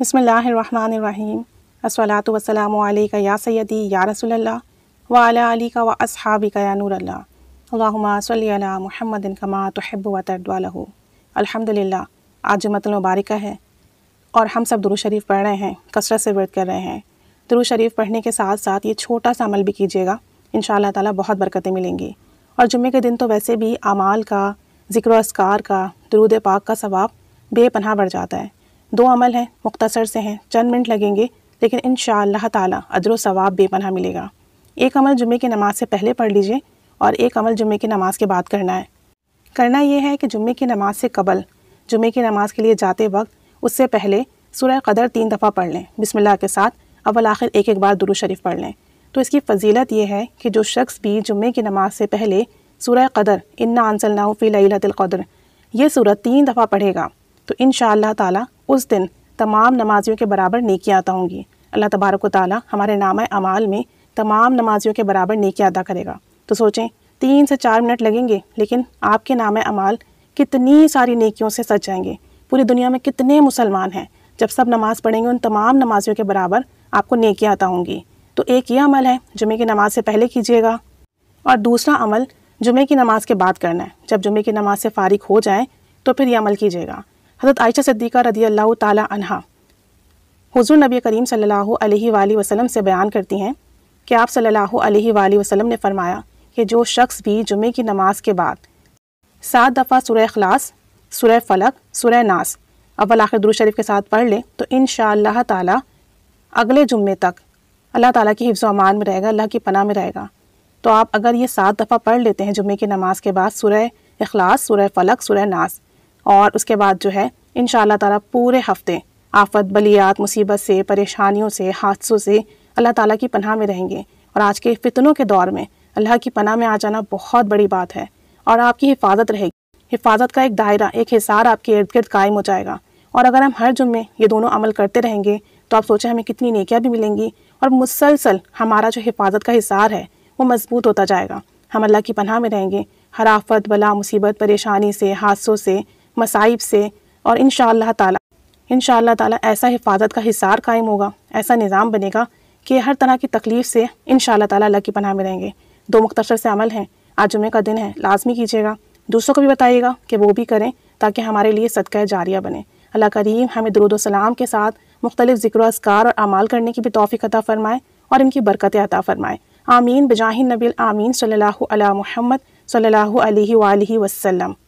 बसमीम असलात वसलाम या सैदी या रसोल्ला वाली का व असहाबी का या नूरल्ला अल्लाम महमदिन कमा तहब वतवालह अल्हम्दुलिल्लाह आज जुमतल मुबारक है और हम सब दुरू शरीफ पढ़ रहे हैं कसरत से वर्द कर रहे हैं दुरू शरीफ पढ़ने के साथ साथ ये छोटा सा अमल भी कीजिएगा इन ताला बहुत बरकतें मिलेंगी और जुम्मे के दिन तो वैसे भी अमाल का ज़िक्र असकार का दरूद पाक का स्वाब बेपनह बढ़ जाता है दो अमल हैं मुख्तसर से हैं चंद मिनट लगेंगे लेकिन इन ताला अदर सवाब बेपना मिलेगा एक अमल जुमे की नमाज से पहले पढ़ लीजिए और एक अमल जुमे की नमाज के बाद करना है करना यह है कि जुमे की नमाज से कबल जुमे की नमाज के लिए जाते वक्त उससे पहले सुरह कदर तीन दफ़ा पढ़ लें बिसमिल्ला के साथ अवल आखिर एक एक बार दुरु शरीफ पढ़ लें तो इसकी फजीलत यह है कि जो शख्स भी जुमे की नमाज से पहले सूर्य कदर इन्ना आंसल नाउफ़ी लदर यह सूरत तीन दफ़ा पढ़ेगा तो इन ताला उस दिन तमाम नमाजियों के बराबर नेकियाँ अदा होंगी अल्लाह तबारक ताली हमारे नाम अमाल में तमाम नमाजियों के बराबर नेकियाँ अदा करेगा तो सोचें तीन से चार मिनट लगेंगे लेकिन आपके नाम अमाल कितनी सारी नेकियों से सज जाएंगे पूरी दुनिया में कितने मुसलमान हैं जब सब नमाज़ पढ़ेंगे उन तमाम नमाजियों के बराबर आपको नेकियाँ अदा होंगी तो एक ये अमल है जुमे की नमाज से पहले कीजिएगा और दूसरा अमल जुमे की नमाज के बाद करना है जब जुमे की नमाज से फारिग हो जाए तो फिर यह अमल कीजिएगा हज़रत आयशा सद्दीक़ा रदी अल्लाह तहा हुजूर नबी करीम सल्लल्लाहु अलैहि वसल्लम से बयान करती हैं कि आप सल्लल्लाहु अलैहि वसल्लम ने फरमाया कि जो शख्स भी जुमे की नमाज के बाद सात दफ़ा सुरह अखलास सुरह फ़लक सुरह नास अव्वल आखिर दुरू शरीफ के साथ पढ़ लें तो इन ताला अगले जुम्मे तक अल्लाह ताला की हिफ्ज़ अमान में रहेगा अल्लाह की पनाह में रहेगा तो आप अगर ये सात दफ़ा पढ़ लेते हैं जुम्मे की नमाज के बाद सुरह अखलास सुरह फ़लक सुरह नास और उसके बाद जो है इन ताला पूरे हफ्ते आफत बलियात मुसीबत से परेशानियों से हादसों से अल्लाह ताला की पनाह में रहेंगे और आज के फितनों के दौर में अल्लाह की पनाह में आ जाना बहुत बड़ी बात है और आपकी हिफाजत रहेगी हिफाजत का एक दायरा एक हिसार आपके इर्द गिर्द कायम हो जाएगा और अगर हम हर जुम्मे ये दोनों अमल करते रहेंगे तो आप सोचें हमें कितनी नेकियाँ भी मिलेंगी और मुसलसल हमारा जो हिफाजत का हिसार है वो मजबूत होता जाएगा हम अल्लाह की पनाह में रहेंगे हर आफत बला मुसीबत परेशानी से हादसों से मसाइब से और इन ताला इन ताला ऐसा हिफाजत का हिसार कायम होगा ऐसा निज़ाम बनेगा कि हर तरह की तकलीफ़ से इन ताला अल्लाह की पनाह में रहेंगे दो मुख्तर से अमल हैं आज जुमे का दिन है लाजमी कीजिएगा दूसरों को भी बताइएगा कि वो भी करें ताकि हमारे लिए सदका जारिया बने अल्लाह करीम हमें सलाम के साथ मुख्तलिफ़ ज़िक्र असकार और अमाल करने की भी तोफ़ी अता फ़रमाए और इनकी बरकत अता फ़रमाए आमीन बजाहिन नबी आमीन सल्ला महमद सल्ला वसम